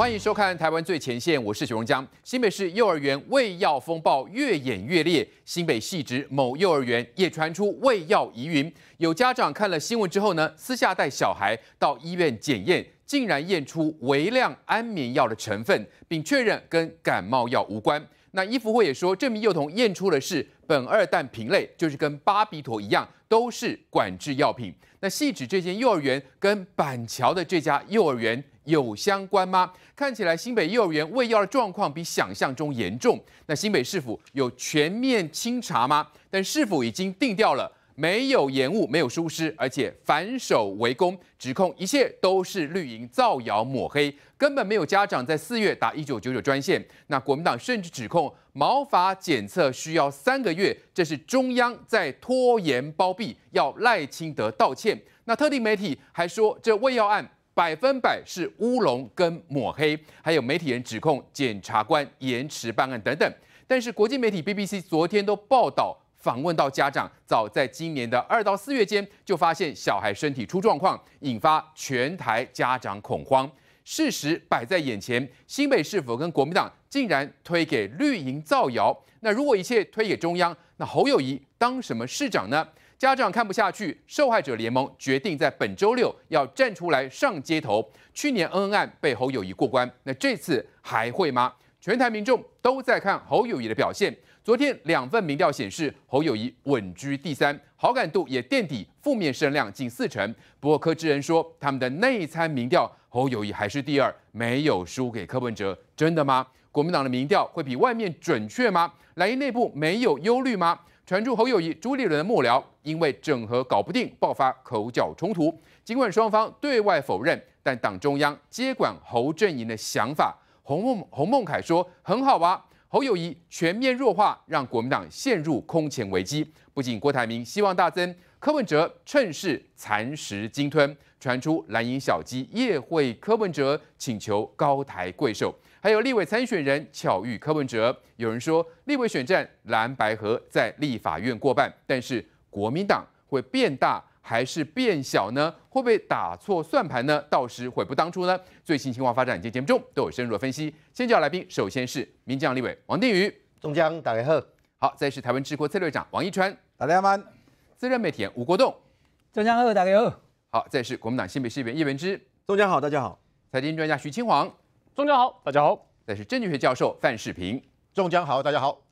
欢迎收看《台湾最前线》，我是许荣江。新北市幼儿园胃药风暴越演越烈，新北市址某幼儿园也传出胃药疑云。有家长看了新闻之后呢，私下带小孩到医院检验，竟然验出微量安眠药的成分，并确认跟感冒药无关。那医福会也说，这名幼童验出的是苯二氮平类，就是跟巴比妥一样，都是管制药品。那细指这间幼儿园跟板桥的这家幼儿园。有相关吗？看起来新北幼儿园喂药的状况比想象中严重。那新北市府有全面清查吗？但市府已经定调了，没有延误，没有疏失，而且反手围攻，指控一切都是绿营造谣抹黑，根本没有家长在四月打一九九九专线。那国民党甚至指控毛发检测需要三个月，这是中央在拖延包庇，要赖清德道歉。那特定媒体还说这喂药案。百分百是乌龙跟抹黑，还有媒体人指控检察官延迟办案等等。但是国际媒体 BBC 昨天都报道，访问到家长早在今年的二到四月间就发现小孩身体出状况，引发全台家长恐慌。事实摆在眼前，新北市府跟国民党竟然推给绿营造谣？那如果一切推给中央，那侯友谊当什么市长呢？家长看不下去，受害者联盟决定在本周六要站出来上街头。去年恩恩案被侯友谊过关，那这次还会吗？全台民众都在看侯友谊的表现。昨天两份民调显示，侯友谊稳居第三，好感度也垫底，负面声量近四成。不过柯智仁说，他们的内参民调侯友谊还是第二，没有输给柯文哲，真的吗？国民党的民调会比外面准确吗？蓝营内部没有忧虑吗？传出侯友谊、朱立伦的幕僚因为整合搞不定，爆发口角冲突。尽管双方对外否认，但党中央接管侯阵营的想法，洪孟洪孟凯说很好啊。侯友谊全面弱化，让国民党陷入空前危机。不仅郭台铭希望大增，柯文哲趁势蚕食鲸吞。传出蓝营小鸡夜会柯文哲，请求高抬贵手。还有立委参选人巧遇柯文哲，有人说立委选战蓝白河在立法院过半，但是国民党会变大还是变小呢？会不会打错算盘呢？到时悔不当初呢？最新情况发展，今天节目中都有深入的分析。先叫来宾，首先是民将立委王定宇，中江大家好。好，再是台湾智库策略长王一川，大家好。资深媒体田，吴国栋，中江好，大家好。好，再是国民党新北市议员叶文之，中江好，大家好。财经专家徐清煌。中将好，大家好，我是政治学教授范世平。中将好，大家好。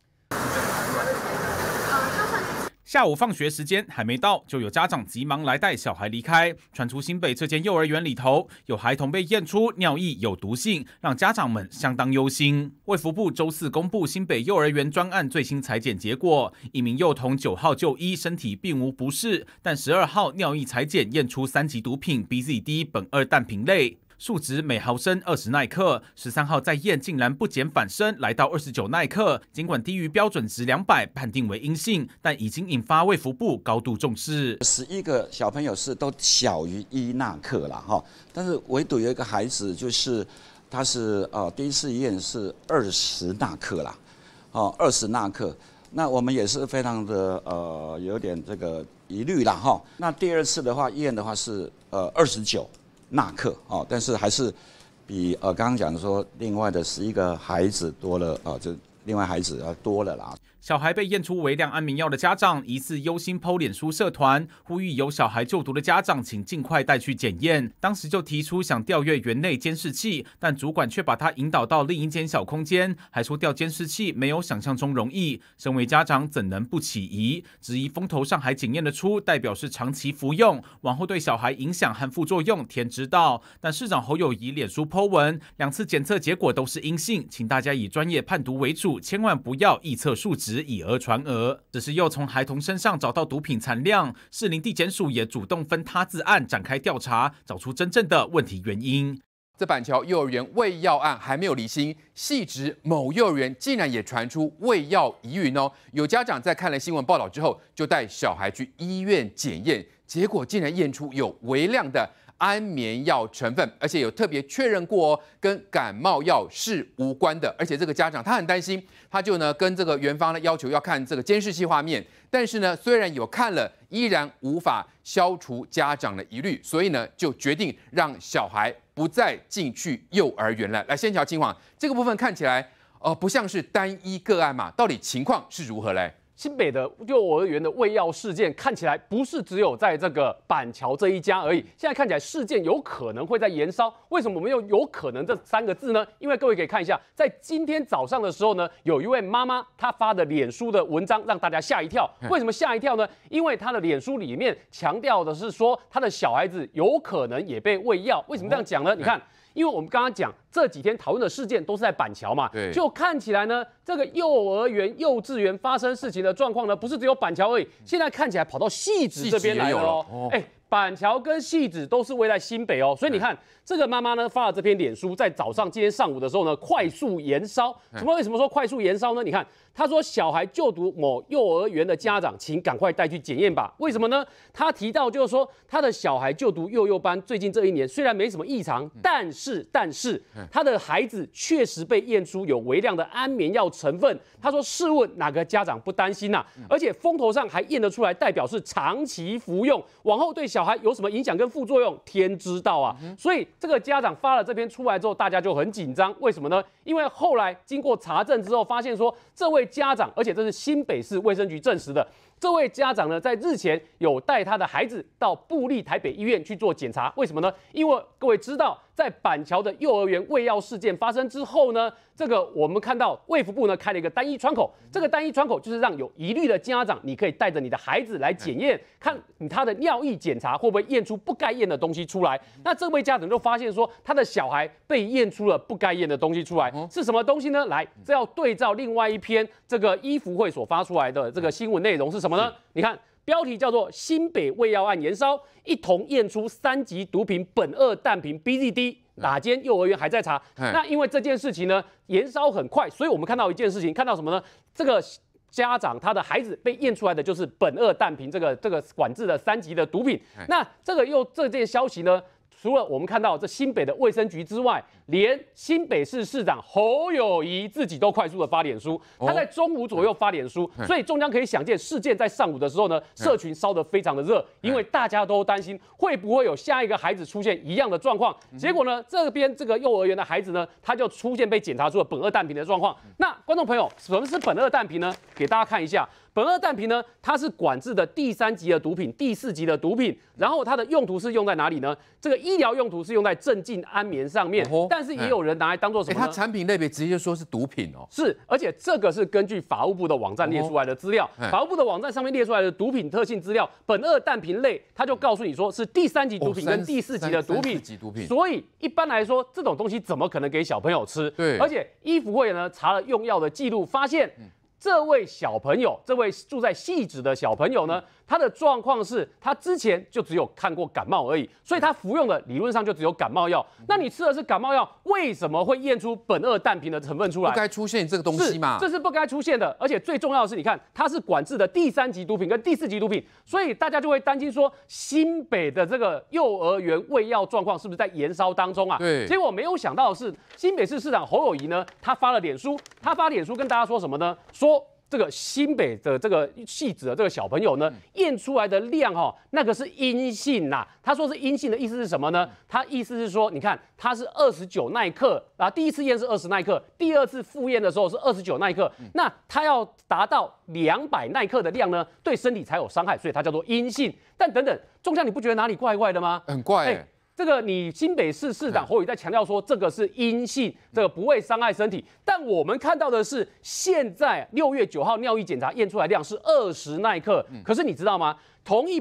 下午放学时间还没到，就有家长急忙来带小孩离开。传出新北这间幼儿园里头有孩童被验出尿液有毒性，让家长们相当忧心。卫福部周四公布新北幼儿园专案最新裁剪结果，一名幼童九号就医，身体并无不适，但十二号尿液裁剪验出三级毒品 BZD 苯二氮平类。数值每毫升二十耐克，十三号再验竟然不减反升，来到二十九纳克。尽管低于标准值两百，判定为阴性，但已经引发卫福部高度重视。十一个小朋友是都小于一纳克了哈，但是唯独有一个孩子就是他是呃第一次验是二十纳克了，哦二十纳克，那我们也是非常的呃有点这个疑虑了哈。那第二次的话验的话是呃二十九。纳克啊，但是还是比呃刚刚讲的说另外的十一个孩子多了啊，就另外孩子要多了啦。小孩被验出微量安眠药的家长，疑似忧心剖脸书社团，呼吁有小孩就读的家长，请尽快带去检验。当时就提出想调阅园内监视器，但主管却把他引导到另一间小空间，还说调监视器没有想象中容易。身为家长怎能不起疑？质疑风头上还检验得出，代表是长期服用，往后对小孩影响和副作用，天知道。但市长侯友谊脸书剖文，两次检测结果都是阴性，请大家以专业判读为主，千万不要臆测数值。以讹传讹，只是又从孩童身上找到毒品残量，士林地检署也主动分他自案展开调查，找出真正的问题原因。这板桥幼儿园喂药案还没有离心，系指某幼儿园竟然也传出喂药疑云哦，有家长在看了新闻报道之后，就带小孩去医院检验，结果竟然验出有微量的。安眠药成分，而且有特别确认过哦，跟感冒药是无关的。而且这个家长他很担心，他就呢跟这个园方呢要求要看这个监视器画面，但是呢虽然有看了，依然无法消除家长的疑虑，所以呢就决定让小孩不再进去幼儿园了。来，先瞧情况，这个部分看起来呃不像是单一个案嘛，到底情况是如何嘞？新北的幼儿园的喂药事件看起来不是只有在这个板桥这一家而已，现在看起来事件有可能会在延烧。为什么我们用“有可能”这三个字呢？因为各位可以看一下，在今天早上的时候呢，有一位妈妈她发的脸书的文章让大家吓一跳。为什么吓一跳呢？因为她的脸书里面强调的是说，她的小孩子有可能也被喂药。为什么这样讲呢？你看。因为我们刚刚讲这几天讨论的事件都是在板桥嘛，就看起来呢，这个幼儿园、幼稚园发生事情的状况呢，不是只有板桥而已，现在看起来跑到戏子这边来了哦。哎，板桥跟戏子都是位在新北哦，所以你看这个妈妈呢发了这篇脸书，在早上今天上午的时候呢，快速燃烧。什么？为什么说快速燃烧呢？你看。他说：“小孩就读某幼儿园的家长，请赶快带去检验吧。为什么呢？他提到就是说，他的小孩就读幼幼班，最近这一年虽然没什么异常，但是但是他的孩子确实被验出有微量的安眠药成分。他说：试问哪个家长不担心呐？而且风头上还验得出来，代表是长期服用，往后对小孩有什么影响跟副作用，天知道啊！所以这个家长发了这篇出来之后，大家就很紧张。为什么呢？因为后来经过查证之后，发现说这位。”家长，而且这是新北市卫生局证实的。这位家长呢，在日前有带他的孩子到布利台北医院去做检查，为什么呢？因为各位知道。在板桥的幼儿园喂药事件发生之后呢，这个我们看到卫福部呢开了一个单一窗口，这个单一窗口就是让有疑虑的家长，你可以带着你的孩子来检验，看你他的尿液检查会不会验出不该验的东西出来。那这位家长就发现说，他的小孩被验出了不该验的东西出来，是什么东西呢？来，这要对照另外一篇这个医福会所发出来的这个新闻内容是什么呢？你看。标题叫做“新北味药案延烧”，一同验出三级毒品苯二氮平 （BZD），打尖幼儿园还在查。那因为这件事情呢，延烧很快，所以我们看到一件事情，看到什么呢？这个家长他的孩子被验出来的就是苯二氮平，这个这个管制的三级的毒品。那这个又这件消息呢？除了我们看到这新北的卫生局之外，连新北市市长侯友谊自己都快速的发脸书，他在中午左右发脸书，所以中央可以想见事件在上午的时候呢，社群烧得非常的热，因为大家都担心会不会有下一个孩子出现一样的状况。结果呢，这边这个幼儿园的孩子呢，他就出现被检查出了苯二氮平的状况。那观众朋友，什么是苯二氮平呢？给大家看一下。苯二氮平呢，它是管制的第三级的毒品，第四级的毒品。然后它的用途是用在哪里呢？这个医疗用途是用在镇静安眠上面，但是也有人拿来当做什么？它产品类别直接说是毒品哦。是，而且这个是根据法务部的网站列出来的资料，法务部的网站上面列出来的毒品特性资料，苯二氮平类，它就告诉你说是第三级毒品跟第四级的毒品。所以一般来说，这种东西怎么可能给小朋友吃？对。而且衣服会呢查了用药的记录，发现。这位小朋友，这位住在戏子的小朋友呢？他的状况是，他之前就只有看过感冒而已，所以他服用的理论上就只有感冒药。那你吃的是感冒药，为什么会验出苯二氮平的成分出来？不该出现这个东西嘛？这是不该出现的，而且最重要的是，你看它是管制的第三级毒品跟第四级毒品，所以大家就会担心说，新北的这个幼儿园喂药状况是不是在延烧当中啊？对，结果没有想到的是，新北市市长侯友谊呢，他发了脸书，他发脸书跟大家说什么呢？说。这个新北的这个戏子的这个小朋友呢，验出来的量哈，那个是阴性呐。他说是阴性的意思是什么呢？他意思是说，你看他是二十九耐克啊，第一次验是二十耐克，第二次复验的时候是二十九耐克。那他要达到两百耐克的量呢，对身体才有伤害，所以它叫做阴性。但等等，中相你不觉得哪里怪怪的吗？很怪。这个你新北市市长侯友在强调说，这个是阴性，这个不会伤害身体。但我们看到的是，现在六月九号尿液检查验出来量是二十耐克，可是你知道吗？同一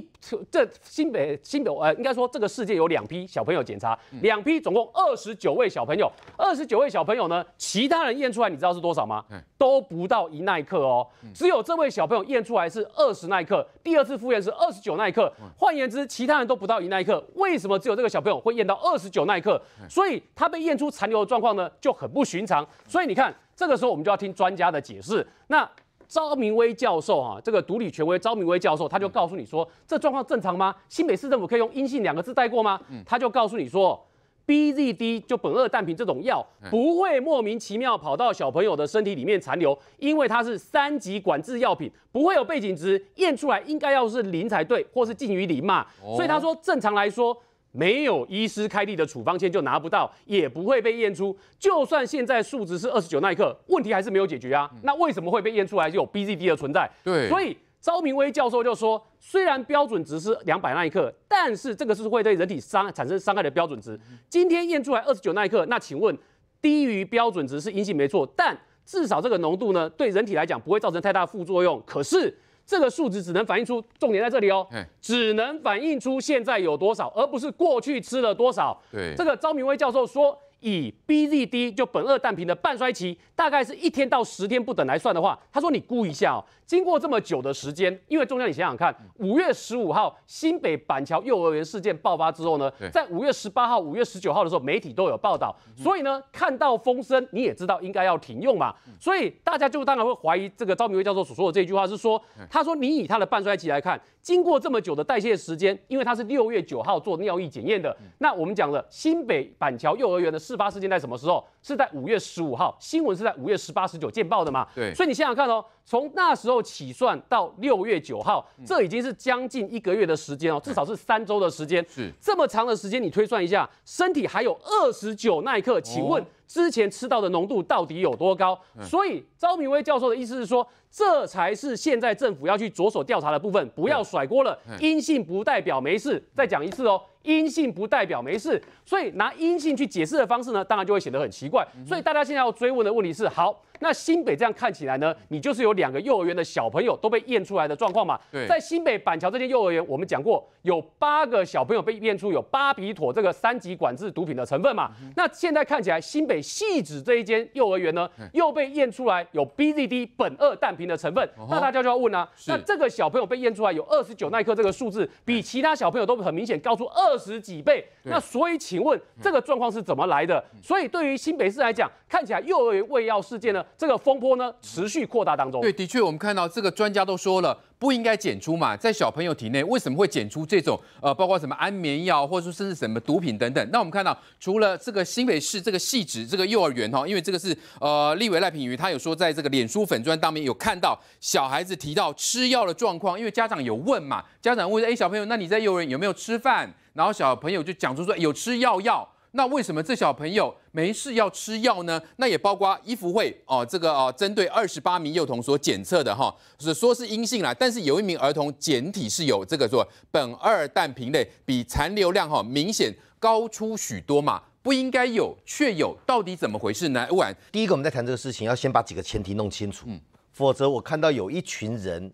这新北新北呃，应该说这个世界有两批小朋友检查，两批总共二十九位小朋友，二十九位小朋友呢，其他人验出来你知道是多少吗？都不到一耐克哦，只有这位小朋友验出来是二十耐克，第二次复验是二十九耐克。换言之，其他人都不到一耐克，为什么只有这个小朋友会验到二十九耐克？所以他被验出残留的状况呢，就很不寻常。所以你看，这个时候我们就要听专家的解释。那招明威教授啊，这个独立权威招明威教授，他就告诉你说，这状况正常吗？新北市政府可以用“阴性”两个字带过吗？他就告诉你说，BZD 就苯二氮平这种药不会莫名其妙跑到小朋友的身体里面残留，因为它是三级管制药品，不会有背景值，验出来应该要是零才对，或是近于零嘛。所以他说，正常来说。没有医师开立的处方签就拿不到，也不会被验出。就算现在数值是二十九奈克，问题还是没有解决啊。那为什么会被验出来有 B Z D 的存在？对，所以招明威教授就说，虽然标准值是两百奈克，但是这个是会对人体伤产生伤害的标准值。今天验出来二十九奈克，那请问低于标准值是阴性没错，但至少这个浓度呢，对人体来讲不会造成太大副作用。可是。这个数值只能反映出重点在这里哦，只能反映出现在有多少，而不是过去吃了多少。对，这个张明威教授说。以 BZD 就苯二氮平的半衰期，大概是一天到十天不等来算的话，他说你估一下哦。经过这么久的时间，因为中央，你想想看，五月十五号新北板桥幼儿园事件爆发之后呢，在五月十八号、五月十九号的时候，媒体都有报道，所以呢，看到风声你也知道应该要停用嘛。所以大家就当然会怀疑这个赵明威教授所说的这句话是说，他说你以他的半衰期来看，经过这么久的代谢时间，因为他是六月九号做尿液检验的，那我们讲了新北板桥幼儿园的。事发事件在什么时候？是在五月十五号，新闻是在五月十八、十九见报的嘛？对，所以你想想看哦，从那时候起算到六月九号，这已经是将近一个月的时间哦，至少是三周的时间。是这么长的时间，你推算一下，身体还有二十九一克，请问？之前吃到的浓度到底有多高？所以招明威教授的意思是说，这才是现在政府要去着手调查的部分。不要甩锅了，阴性不代表没事。再讲一次哦，阴性不代表没事。所以拿阴性去解释的方式呢，当然就会显得很奇怪。所以大家现在要追问的问题是：好，那新北这样看起来呢，你就是有两个幼儿园的小朋友都被验出来的状况嘛？对，在新北板桥这间幼儿园，我们讲过有八个小朋友被验出有巴比妥这个三级管制毒品的成分嘛？那现在看起来新北。戏子这一间幼儿园呢，又被验出来有 B Z D 本二氮平的成分，那大家就要问啊，那这个小朋友被验出来有二十九奈克这个数字，比其他小朋友都很明显高出二十几倍，那所以请问这个状况是怎么来的？所以对于新北市来讲，看起来幼儿园喂药事件呢，这个风波呢持续扩大当中。对，的确，我们看到这个专家都说了。不应该检出嘛？在小朋友体内为什么会检出这种呃，包括什么安眠药，或者说甚至什么毒品等等？那我们看到，除了这个新北市这个细致这个幼儿园哈，因为这个是呃，立委赖品瑜他有说，在这个脸书粉砖当面有看到小孩子提到吃药的状况，因为家长有问嘛，家长问说，哎，小朋友，那你在幼儿园有没有吃饭？然后小朋友就讲出说，有吃药药。那为什么这小朋友没事要吃药呢？那也包括医服会哦，这个哦，针对二十八名幼童所检测的哈，是说是阴性啦，但是有一名儿童检体是有这个说苯二氮平类比残留量哈明显高出许多嘛，不应该有却有，到底怎么回事呢？晚，第一个我们在谈这个事情，要先把几个前提弄清楚，嗯，否则我看到有一群人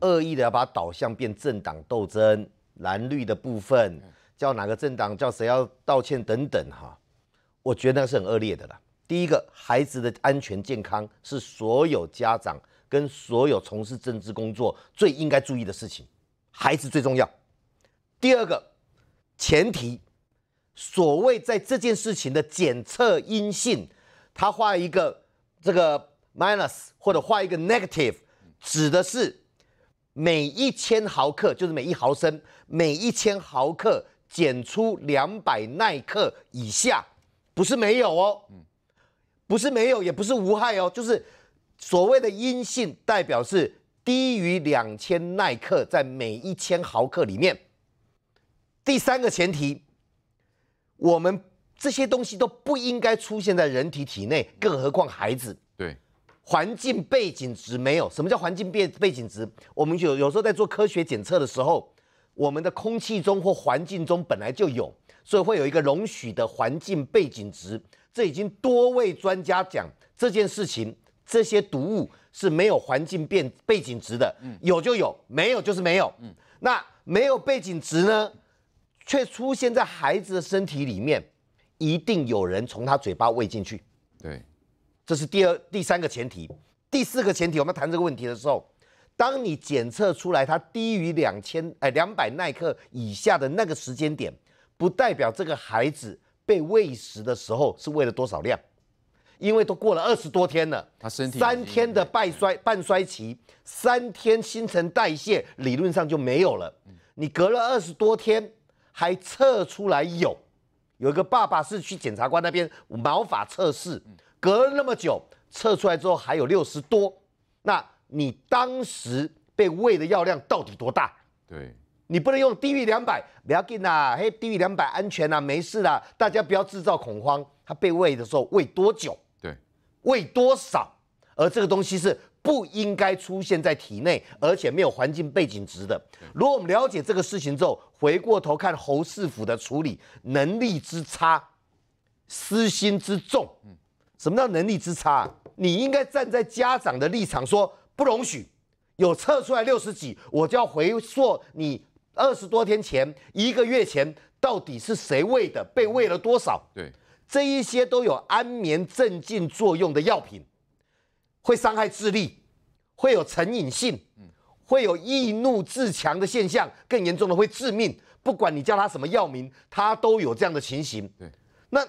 恶意的要把导向变政党斗争，蓝绿的部分。叫哪个政党？叫谁要道歉？等等哈，我觉得那是很恶劣的了。第一个，孩子的安全健康是所有家长跟所有从事政治工作最应该注意的事情，孩子最重要。第二个，前提，所谓在这件事情的检测阴性，他画一个这个 minus 或者画一个 negative，指的是每一千毫克，就是每一毫升，每一千毫克。检出两百奈克以下，不是没有哦，不是没有，也不是无害哦，就是所谓的阴性，代表是低于两千奈克在每一千毫克里面。第三个前提，我们这些东西都不应该出现在人体体内，更何况孩子。对，环境背景值没有什么叫环境背背景值，我们有有时候在做科学检测的时候。我们的空气中或环境中本来就有，所以会有一个容许的环境背景值。这已经多位专家讲这件事情，这些毒物是没有环境变背景值的，有就有，没有就是没有。嗯，那没有背景值呢，却出现在孩子的身体里面，一定有人从他嘴巴喂进去。对，这是第二、第三个前提。第四个前提，我们谈这个问题的时候。当你检测出来它低于两千哎两百奈克以下的那个时间点，不代表这个孩子被喂食的时候是喂了多少量，因为都过了二十多天了，三天的半衰半衰期，三天新陈代谢理论上就没有了。你隔了二十多天还测出来有，有一个爸爸是去检察官那边毛发测试，隔了那么久测出来之后还有六十多，那。你当时被喂的药量到底多大？对，你不能用低于两百，不要紧啦，嘿，低于两百安全啦，没事啦，大家不要制造恐慌。他被喂的时候喂多久？对，喂多少？而这个东西是不应该出现在体内，而且没有环境背景值的。如果我们了解这个事情之后，回过头看侯世福的处理能力之差，私心之重。嗯，什么叫能力之差？你应该站在家长的立场说。不容许有测出来六十几，我就要回溯你二十多天前、一个月前到底是谁喂的，被喂了多少？对，这一些都有安眠镇静作用的药品，会伤害智力，会有成瘾性，会有易怒自强的现象，更严重的会致命。不管你叫他什么药名，他都有这样的情形。对，那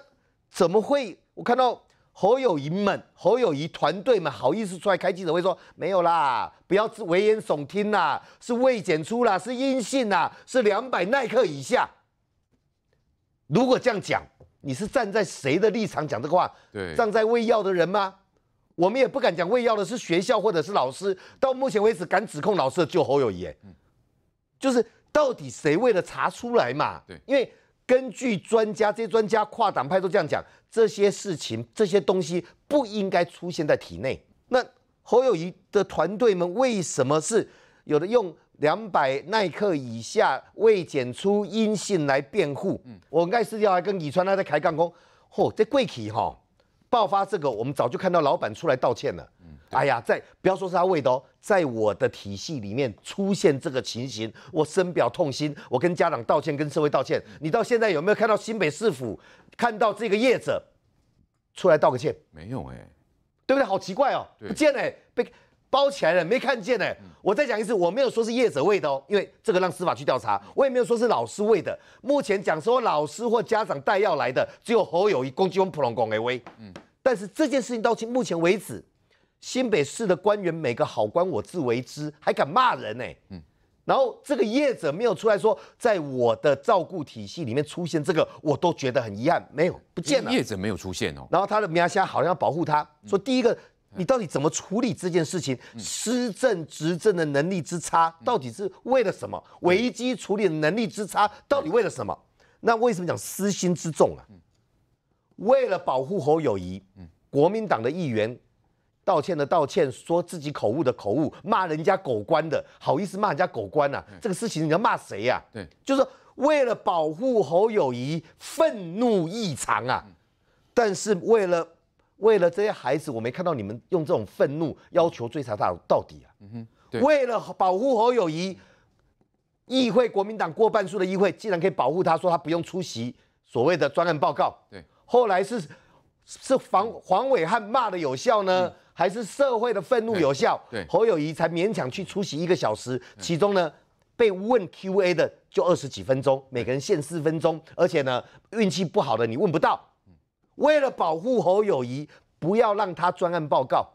怎么会？我看到。侯友谊们，侯友谊团队们，好意思出来开记者会说没有啦？不要危言耸听啦，是未检出啦，是阴性啦，是两百奈克以下。如果这样讲，你是站在谁的立场讲这个话？对，站在喂药的人吗？我们也不敢讲喂药的是学校或者是老师。到目前为止，敢指控老师就侯友谊，就是到底谁为了查出来嘛？对，因为。根据专家，这些专家跨党派都这样讲，这些事情、这些东西不应该出现在体内。那侯友谊的团队们为什么是有的用两百耐克以下未检出阴性来辩护？嗯，我盖世要还跟李川他在开杠工，嚯，这贵企哈爆发这个，我们早就看到老板出来道歉了。哎呀，在不要说是他喂的哦，在我的体系里面出现这个情形，我深表痛心，我跟家长道歉，跟社会道歉。你到现在有没有看到新北市府看到这个业者出来道个歉？没有哎，对不对？好奇怪哦，不见了，被包起来了，没看见哎。我再讲一次，我没有说是业者喂的哦，因为这个让司法去调查。我也没有说是老师喂的。目前讲说老师或家长带药来的，只有侯友谊攻击我们普龙公哎喂。嗯。但是这件事情到目前为止。新北市的官员，每个好官我自为之，还敢骂人呢？嗯，然后这个业者没有出来说，在我的照顾体系里面出现这个，我都觉得很遗憾。没有，不见了。业者没有出现哦。然后他的名下好像要保护他，说第一个，你到底怎么处理这件事情？施政执政的能力之差，到底是为了什么？危机处理能力之差，到底为了什么？那为什么讲私心之重啊？为了保护侯友谊，国民党的议员。道歉的道歉，说自己口误的口误，骂人家狗官的好意思骂人家狗官呐？这个事情你要骂谁呀？对，就是为了保护侯友谊，愤怒异常啊！但是为了为了这些孩子，我没看到你们用这种愤怒要求追查他到底啊！嗯哼，为了保护侯友谊，议会国民党过半数的议会竟然可以保护他，说他不用出席所谓的专案报告。对，后来是是黄黄伟汉骂的有效呢？还是社会的愤怒有效？对，侯友谊才勉强去出席一个小时，其中呢，被问 Q A 的就二十几分钟，每个人限四分钟，而且呢，运气不好的你问不到。为了保护侯友谊，不要让他专案报告，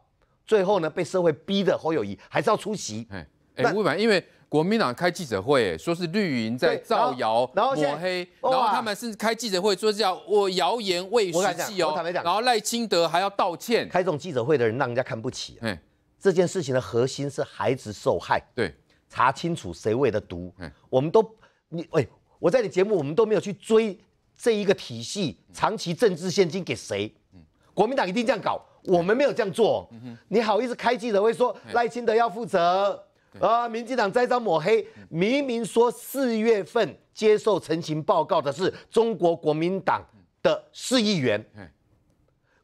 最后呢，被社会逼的侯友谊还是要出席。哎，那为嘛？因为。国民党开记者会，说是绿营在造谣抹黑，然后他们是开记者会说叫我谣言未实际哦，然后赖清德还要道歉。开这种记者会的人让人家看不起。嗯，这件事情的核心是孩子受害。对，查清楚谁喂的毒。嗯，我们都你，哎，我在你节目，我们都没有去追这一个体系长期政治献金给谁。国民党一定这样搞，我们没有这样做。嗯你好意思开记者会说赖清德要负责？啊！民进党栽赃抹黑，明明说四月份接受陈情报告的是中国国民党的市议员，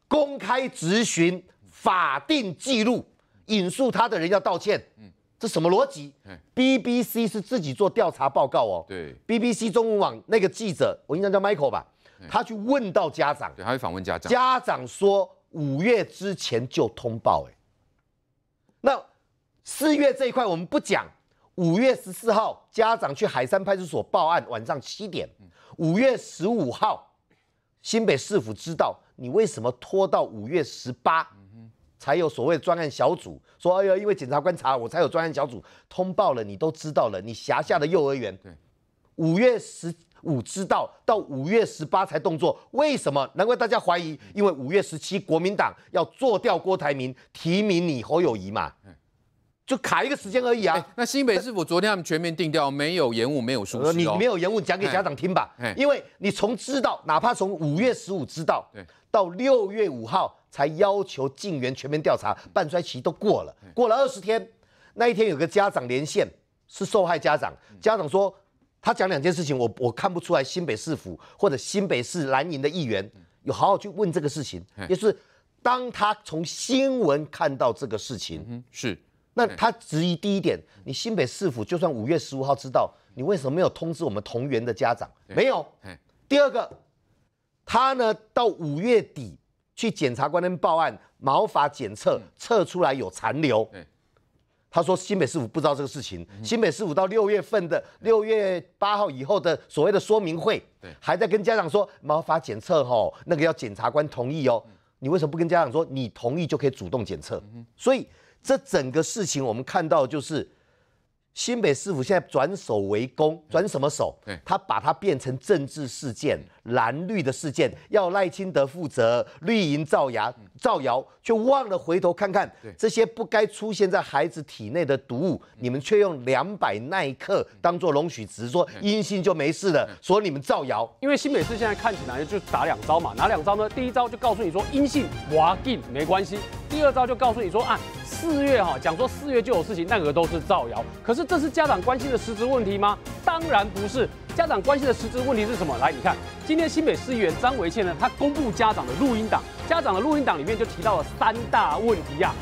公开质询、法定记录，引述他的人要道歉。这什么逻辑？b b c 是自己做调查报告哦。对，BBC 中文网那个记者，我印象叫 Michael 吧，他去问到家长，对，他去访问家长，家长说五月之前就通报，哎，那。四月这一块我们不讲。五月十四号，家长去海山派出所报案，晚上七点。五月十五号，新北市府知道你为什么拖到五月十八才有所谓专案小组，说哎呀，因为检察官查我才有专案小组通报了，你都知道了，你辖下的幼儿园。五月十五知道到五月十八才动作，为什么？难怪大家怀疑，因为五月十七国民党要做掉郭台铭，提名你侯友谊嘛。就卡一个时间而已啊！那新北市府昨天他们全面定调，没有延误，没有疏失。你没有延误，讲给家长听吧。因为你从知道，哪怕从五月十五知道，到六月五号才要求进园全面调查，半衰期都过了，过了二十天。那一天有个家长连线，是受害家长。家长说他讲两件事情，我我看不出来新北市府或者新北市蓝营的议员有好好去问这个事情。就是当他从新闻看到这个事情，是。那他质疑第一点，你新北市府就算五月十五号知道，你为什么没有通知我们同源的家长？没有。第二个，他呢到五月底去检察官那边报案，毛发检测测出来有残留。他说新北市府不知道这个事情。新北市府到六月份的六月八号以后的所谓的说明会，还在跟家长说毛发检测吼，那个要检察官同意哦。你为什么不跟家长说，你同意就可以主动检测？所以。这整个事情，我们看到就是。新北市府现在转守为攻，转什么守？他把它变成政治事件，蓝绿的事件，要赖清德负责，绿营造谣，造谣却忘了回头看看，这些不该出现在孩子体内的毒物，你们却用两百耐克当做容许值，说阴性就没事了，所以你们造谣。因为新北市现在看起来就打两招嘛，哪两招呢？第一招就告诉你说阴性、哇没关系，第二招就告诉你说啊，四月哈，讲说四月就有事情，那个都是造谣。可是。这是家长关心的实质问题吗？当然不是，家长关心的实质问题是什么？来，你看，今天新北师员张维倩呢，她公布家长的录音档，家长的录音档里面就提到了三大问题呀。